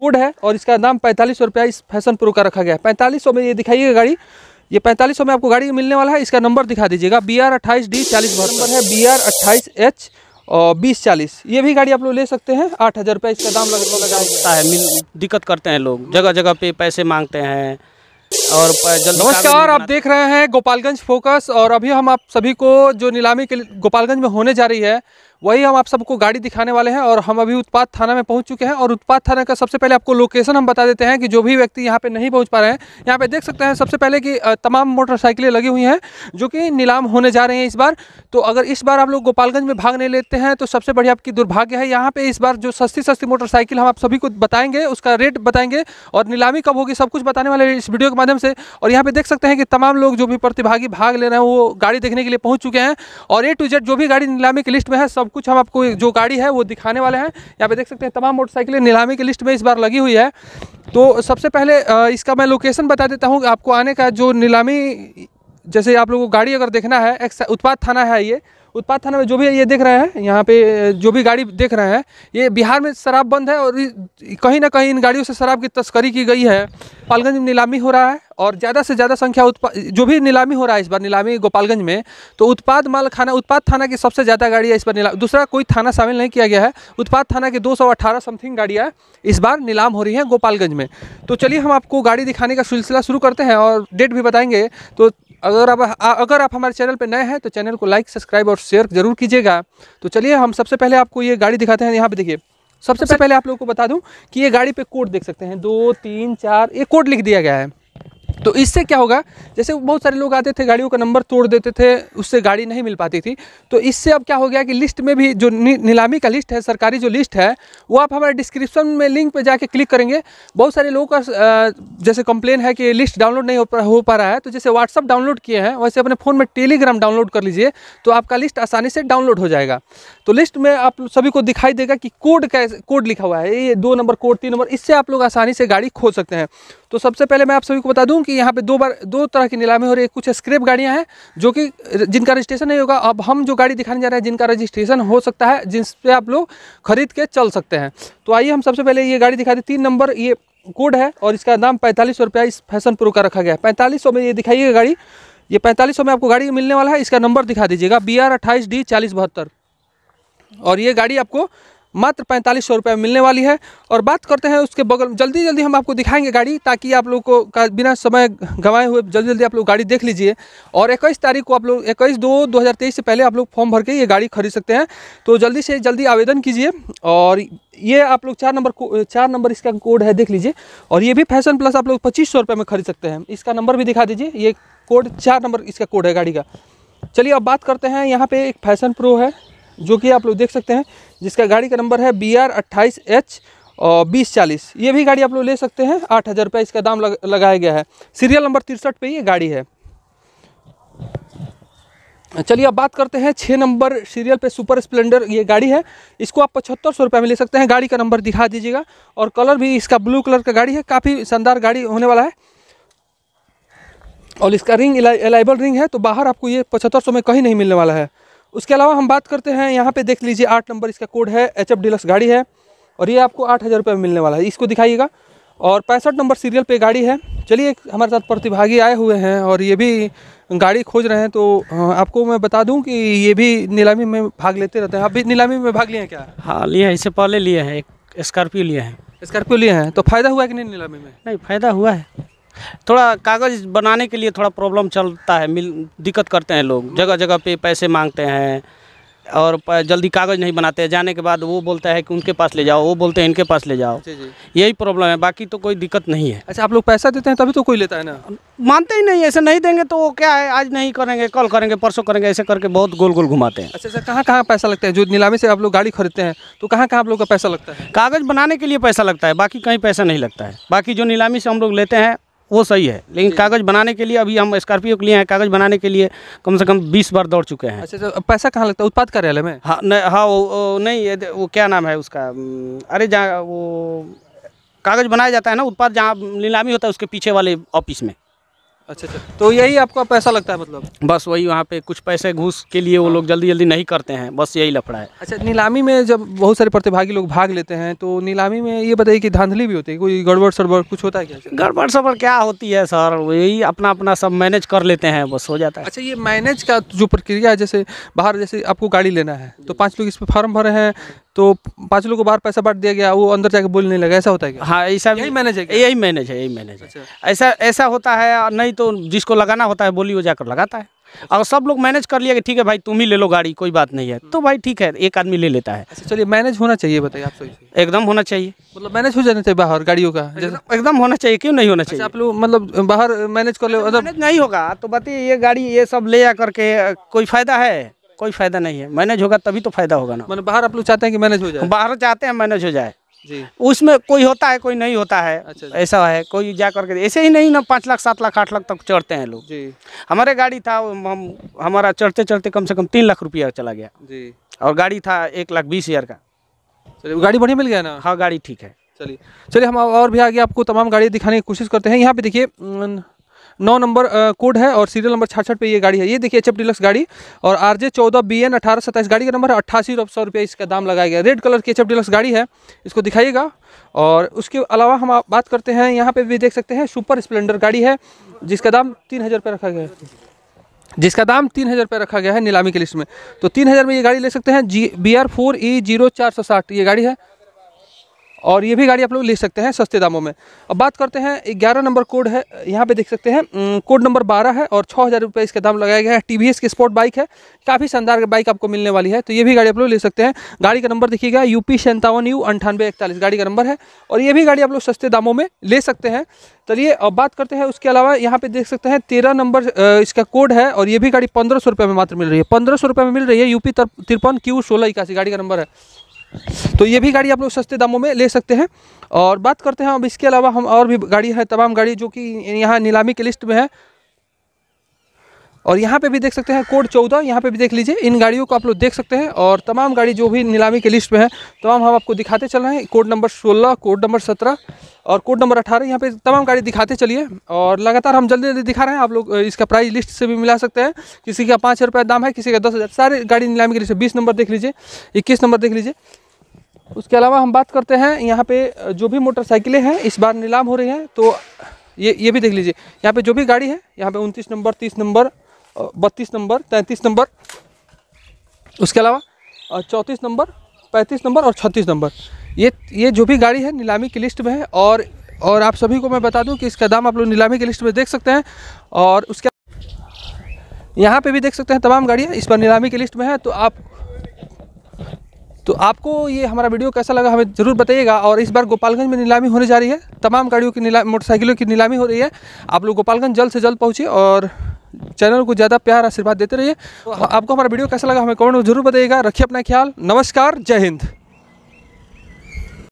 Code है और इसका दाम पैंतालीस सौ रुपया इस फैशन प्रो का रखा गया है पैंतालीस सौ में ये दिखाइएगा गाड़ी ये पैंतालीस सौ में आपको गाड़ी मिलने वाला है इसका नंबर दिखा दीजिएगा बी आर अट्ठाईस डी चालीस नंबर है बी आर अट्ठाईस एच और बीस चालीस ये भी गाड़ी आप लोग ले सकते हैं आठ हज़ार रुपया इसका दाम लग सकता है मिल दिक्कत करते हैं लोग जगह जगह पे पैसे मांगते हैं और नमस्कार आप देख रहे हैं गोपालगंज फोकस और अभी हम आप सभी को जो नीलामी के गोपालगंज में होने जा रही है वही हम आप सबको गाड़ी दिखाने वाले हैं और हम अभी उत्पाद थाना में पहुंच चुके हैं और उत्पाद थाना का सबसे पहले आपको लोकेशन हम बता देते हैं कि जो भी व्यक्ति यहाँ पे नहीं पहुंच पा रहे हैं यहाँ पे देख सकते हैं सबसे पहले कि तमाम मोटरसाइकिलें लगी हुई हैं जो कि नीलाम होने जा रही हैं इस बार तो अगर इस बार आप लोग गोपालगंज में भाग नहीं लेते हैं तो सबसे बड़ी आपकी दुर्भाग्य है यहाँ पर इस बार जो सस्ती सस्ती मोटरसाइकिल हम आप सभी को बताएंगे उसका रेट बताएंगे और नीलामी कब होगी सब कुछ बताने वाले इस वीडियो के माध्यम से और यहाँ पर देख सकते हैं कि तमाम लोग जो भी प्रतिभागी भाग ले रहे हैं वो गाड़ी देखने के लिए पहुँच चुके हैं और ए टू जेड जो भी गाड़ी नीलामी की लिस्ट में है सब सब कुछ हम आपको जो गाड़ी है वो दिखाने वाले हैं यहाँ पे देख सकते हैं तमाम मोटरसाइकिलें नीलामी की लिस्ट में इस बार लगी हुई है तो सबसे पहले इसका मैं लोकेशन बता देता हूँ आपको आने का जो नीलामी जैसे आप लोगों को गाड़ी अगर देखना है एक उत्पाद थाना है ये उत्पाद थाना में जो भी ये देख रहे हैं यहाँ पे जो भी गाड़ी देख रहे हैं ये बिहार में शराब बंद है और कहीं ना कहीं इन गाड़ियों से शराब की तस्करी की गई है गोपालगंज में नीलामी हो रहा है और ज़्यादा से ज़्यादा संख्या उत्पाद जो भी नीलामी हो रहा है इस बार नीलामी गोपालगंज में तो उत्पाद माल खाना उत्पाद थाना की सबसे ज़्यादा गाड़ियाँ इस बार नीलाम दूसरा कोई थाना शामिल नहीं किया गया है उत्पाद थाना की 218 समथिंग गाड़ियाँ इस बार नीलाम हो रही हैं गोपालगंज में तो चलिए हम आपको गाड़ी दिखाने का सिलसिला शुरू करते हैं और डेट भी बताएंगे तो अगर आप अगर आप हमारे चैनल पर नए हैं तो चैनल को लाइक सब्सक्राइब और शेयर जरूर कीजिएगा तो चलिए हम सबसे पहले आपको ये गाड़ी दिखाते हैं यहाँ पर देखिए सबसे पहले आप लोगों को बता दूं कि ये गाड़ी पे कोड देख सकते हैं दो तीन चार ये कोड लिख दिया गया है तो इससे क्या होगा जैसे बहुत सारे लोग आते थे गाड़ियों का नंबर तोड़ देते थे उससे गाड़ी नहीं मिल पाती थी तो इससे अब क्या हो गया कि लिस्ट में भी जो नीलामी का लिस्ट है सरकारी जो लिस्ट है वो आप हमारे डिस्क्रिप्शन में लिंक पर जाके क्लिक करेंगे बहुत सारे लोगों का जैसे कंप्लेन है कि लिस्ट डाउनलोड नहीं हो पा, हो पा रहा है तो जैसे व्हाट्सअप डाउनलोड किए हैं वैसे अपने फ़ोन में टेलीग्राम डाउनलोड कर लीजिए तो आपका लिस्ट आसानी से डाउनलोड हो जाएगा तो लिस्ट में आप सभी को दिखाई देगा कि कोड कैसे कोड लिखा हुआ है ये दो नंबर कोड तीन नंबर इससे आप लोग आसानी से गाड़ी खोज सकते हैं तो सबसे पहले मैं आप सभी को बता दूं कि यहाँ पे दो बार दो तरह की नीलामी हो रही है कुछ स्क्रैप गाड़ियाँ हैं जो कि जिनका रजिस्ट्रेशन नहीं होगा अब हम जो गाड़ी दिखाने जा रहे हैं जिनका रजिस्ट्रेशन हो सकता है जिस आप लोग खरीद के चल सकते हैं तो आइए हम सबसे पहले ये गाड़ी दिखा दी तीन नंबर ये कोड है और इसका दाम पैंतालीस सौ रुपया इस फैशन प्रो का रखा गया है पैंतालीस सौ में ये दिखाइएगा गाड़ी ये पैंतालीस सौ में आपको गाड़ी मिलने वाला है इसका नंबर दिखा दीजिएगा बी आर अट्ठाईस डी चालीस बहत्तर और ये गाड़ी आपको मात्र पैंतालीस सौ रुपये मिलने वाली है और बात करते हैं उसके बगल जल्दी जल्दी हम आपको दिखाएंगे गाड़ी ताकि आप लोग को का बिना समय गंवाए हुए जल्दी जल्दी आप लोग गाड़ी देख लीजिए और इक्कीस तारीख को आप लोग इक्कीस दो दो से पहले आप लोग फॉर्म भर के ये गाड़ी खरीद सकते हैं तो जल्दी से जल्दी आवेदन कीजिए और ये आप लोग चार नंबर चार नंबर इसका कोड है देख लीजिए और ये भी फैशन प्लस आप लोग पच्चीस सौ में खरीद सकते हैं इसका नंबर भी दिखा दीजिए ये कोड चार नंबर इसका कोड है गाड़ी का चलिए अब बात करते हैं यहाँ पे एक फैशन प्रो है जो कि आप लोग देख सकते हैं जिसका गाड़ी का नंबर है बी आर अट्ठाईस एच और बीस चालीस ये भी गाड़ी आप लोग ले सकते हैं आठ हज़ार रुपये इसका दाम लग, लगाया गया है सीरियल नंबर तिरसठ पे ये गाड़ी है चलिए अब बात करते हैं छः नंबर सीरियल पे सुपर स्प्लेंडर ये गाड़ी है इसको आप पचहत्तर सौ रुपये में ले सकते हैं गाड़ी का नंबर दिखा दीजिएगा और कलर भी इसका ब्लू कलर का गाड़ी है काफ़ी शानदार गाड़ी होने वाला है और इसका रिंग एलाइबल रिंग है तो बाहर आपको ये पचहत्तर सौ में कहीं नहीं मिलने वाला है उसके अलावा हम बात करते हैं यहाँ पे देख लीजिए आठ नंबर इसका कोड है एच एफ डिलक्स गाड़ी है और ये आपको आठ हज़ार रुपये में मिलने वाला है इसको दिखाइएगा और पैंसठ नंबर सीरियल पे गाड़ी है चलिए हमारे साथ प्रतिभागी आए हुए हैं और ये भी गाड़ी खोज रहे हैं तो हाँ, आपको मैं बता दूं कि ये भी नीलामी में भाग लेते रहते हैं आप भी नीलामी में भाग लिए हैं क्या हाँ लिए हैं इससे पहले लिए हैं एक स्कॉर्पियो लिए हैं स्कॉर्पियो लिए हैं तो फ़ायदा हुआ है कि नहीं नीलामी में नहीं फ़ायदा हुआ है थोड़ा कागज़ बनाने के लिए थोड़ा प्रॉब्लम चलता है मिल दिक्कत करते हैं लोग जगह जगह पे पैसे मांगते हैं और जल्दी कागज़ नहीं बनाते हैं जाने के बाद वो बोलता है कि उनके पास ले जाओ वो बोलते हैं इनके पास ले जाओ यही प्रॉब्लम है बाकी तो कोई दिक्कत नहीं है अच्छा आप लोग पैसा देते हैं तभी तो कोई लेता है ना मानते ही नहीं ऐसे नहीं देंगे तो वो क्या है आज नहीं करेंगे कल करेंगे परसों करेंगे ऐसे करके बहुत गोल गोल घुमाते हैं अच्छा अच्छा कहाँ कहाँ पैसा लगता है जो नीलामी से आप लोग गाड़ी खरीदते हैं तो कहाँ कहाँ आप लोग का पैसा लगता है कागज़ बनाने के लिए पैसा लगता है बाकी कहीं पैसा नहीं लगता है बाकी जो नीलामी से हम लोग लेते हैं वो सही है लेकिन कागज़ बनाने के लिए अभी हम स्कॉर्पियो के लिए हैं कागज़ बनाने के लिए कम से कम बीस बार दौड़ चुके हैं अच्छा तो पैसा कहाँ लगता है उत्पाद कार्यालय में हाँ नहीं हाँ वो, नहीं वो क्या नाम है उसका अरे जहाँ वो कागज़ बनाया जाता है ना उत्पाद जहाँ नीलामी होता है उसके पीछे वाले ऑफिस में अच्छा अच्छा तो यही आपका पैसा लगता है मतलब बस वही वहाँ पे कुछ पैसे घूस के लिए वो लोग जल्दी जल्दी नहीं करते हैं बस यही लफड़ा है अच्छा नीलामी में जब बहुत सारे प्रतिभागी लोग भाग लेते हैं तो नीलामी में ये बताइए कि धांधली भी होती है कोई गड़बड़ सड़बड़ कुछ होता है क्या गड़बड़ सड़बड़ क्या होती है सर यही अपना अपना सब मैनेज कर लेते हैं बस हो जाता है अच्छा ये मैनेज का जो प्रक्रिया है जैसे बाहर जैसे आपको गाड़ी लेना है तो पाँच लोग इस पर फॉर्म भरे हैं तो पाँच लोग को बाहर पैसा बांट दिया गया वो अंदर जाके बोलने लगा ऐसा होता है क्या हाँ ऐसा यही मैनेज है यही मैनेज है यही मैनेज है ऐसा ऐसा होता है नहीं तो जिसको लगाना होता है बोली वो जाकर लगाता है अगर सब लोग मैनेज कर लिया कि ठीक है भाई तुम ही ले लो गाड़ी कोई बात नहीं है तो भाई ठीक है एक आदमी ले लेता है अच्छा, चलिए मैनेज होना चाहिए बताइए आप सभी एकदम होना चाहिए मतलब मैनेज हो जाना चाहिए बाहर गाड़ियों का एकदम होना चाहिए क्यों नहीं होना अच्छा, चाहिए आप लोग मतलब बाहर मैनेज कर ले मतलब- नहीं होगा तो बताइए ये गाड़ी ये सब ले जा करके कोई फायदा है कोई फायदा नहीं है मैनेज होगा तभी तो फायदा होगा ना मैंने मतलब बाहर आप लोग चाहते हैं कि मैनेज हो जाए बाहर चाहते हैं मैनेज हो जाए जी उसमें कोई होता है कोई नहीं होता है अच्छा ऐसा है कोई जा करके ऐसे ही नहीं ना पाँच लाख सात लाख आठ लाख तक चढ़ते हैं लोग जी हमारे गाड़ी था हम हमारा चढ़ते चढ़ते कम से कम तीन लाख रुपया चला गया जी और गाड़ी था एक लाख बीस हज़ार का चलिए गाड़ी बढ़िया मिल गया ना हाँ गाड़ी ठीक है चलिए चलिए हम और भी आगे आपको तमाम गाड़ी दिखाने की कोशिश करते हैं यहाँ पे देखिए नौ नंबर कोड है और सीरियल नंबर छाछठ पे ये गाड़ी है ये देखिए एच एफ डिलक्स गाड़ी और आर जे चौदह बी एन अठारह सत्ताईस गाड़ी का नंबर है अट्ठासी सौ रुपये इसका दाम लगाया गया रेड कलर की एच एफ डिलक्स गाड़ी है इसको दिखाइएगा और उसके अलावा हम बात करते हैं यहाँ पर भी देख सकते हैं सुपर स्प्लेंडर गाड़ी है जिसका दाम तीन हज़ार रुपये रखा गया है जिसका दाम तीन हज़ार रुपये रखा गया है नीलामी की लिस्ट में तो तीन हज़ार में ये गाड़ी ले सकते हैं जी B R four E zero चार सौ साठ ये गाड़ी है और ये भी गाड़ी आप लोग ले सकते हैं सस्ते दामों में अब बात करते हैं ग्यारह नंबर कोड है यहाँ पे देख सकते हैं कोड नंबर बारह है और छः हज़ार रुपये इसका दाम लगाया गया है टी वी एस की स्पोर्ट बाइक है काफ़ी शानदार बाइक आपको मिलने वाली है तो ये भी गाड़ी आप लोग ले सकते हैं गाड़ी का नंबर देखिएगा यू पी सैंतावन यू अंठानवे इकतालीस गाड़ी का नंबर है और ये भी गाड़ी आप लोग सस्ते दामों में ले सकते हैं चलिए अब बात करते हैं उसके अलावा यहाँ पे देख सकते हैं तेरह नंबर इसका कोड है और ये भी गाड़ी पंद्रह सौ रुपये में मात्र मिल रही है पंद्रह सौ रुपये में मिल रही है यूपी तिरपन क्यू सोलह इक्यासी गाड़ी का नंबर है तो ये भी गाड़ी आप लोग सस्ते दामों में ले सकते हैं और बात करते हैं अब इसके अलावा हम और भी गाड़ी है तमाम गाड़ी जो कि यहाँ नीलामी की लिस्ट में है और यहाँ पे भी देख सकते हैं कोड चौदह यहाँ पे भी देख लीजिए इन गाड़ियों को आप लोग देख सकते हैं और तमाम गाड़ी जो भी नीलामी के लिस्ट में है तमाम हम आपको दिखाते चल रहे हैं कोड नंबर सोलह कोड नंबर सत्रह और कोड नंबर अठारह यहाँ पे तमाम गाड़ी दिखाते चलिए और लगातार हम जल्दी जल्दी दिखा रहे हैं आप लोग इसका प्राइस लिस्ट से भी मिला सकते हैं किसी का पाँच हज़ार दाम है किसी का दस हज़ार सारे गाड़ी नीलामी के लिस्ट बीस नंबर देख लीजिए इक्कीस नंबर देख लीजिए उसके अलावा हम बात करते हैं यहाँ पर जो भी मोटरसाइकिलें हैं इस बार नीलाम हो रही हैं तो ये ये भी देख लीजिए यहाँ पे जो भी गाड़ी है यहाँ पे उनतीस नंबर तीस नंबर बत्तीस नंबर तैंतीस नंबर उसके अलावा चौंतीस नंबर पैंतीस नंबर और छत्तीस नंबर ये ये जो भी गाड़ी है नीलामी की लिस्ट में है और और आप सभी को मैं बता दूं कि इसका दाम आप लोग नीलामी की लिस्ट में देख सकते हैं और उसके यहाँ पे भी देख सकते हैं तमाम गाड़ियाँ है, इस पर नीलामी की लिस्ट में है तो आप तो आपको ये हमारा वीडियो कैसा लगा हमें ज़रूर बताइएगा और इस बार गोपालगंज में नीलामी होने जा रही है तमाम गाड़ियों की नीलामी मोटरसाइकिलों की नीलामी हो रही है आप लोग गोपालगंज जल्द से जल्द पहुँचे और चैनल को ज़्यादा प्यार आशीर्वाद देते रहिए तो हाँ। आपको हमारा वीडियो कैसा लगा हमें कमेंट में जरूर बताइएगा रखिए अपना ख्याल नमस्कार जय हिंद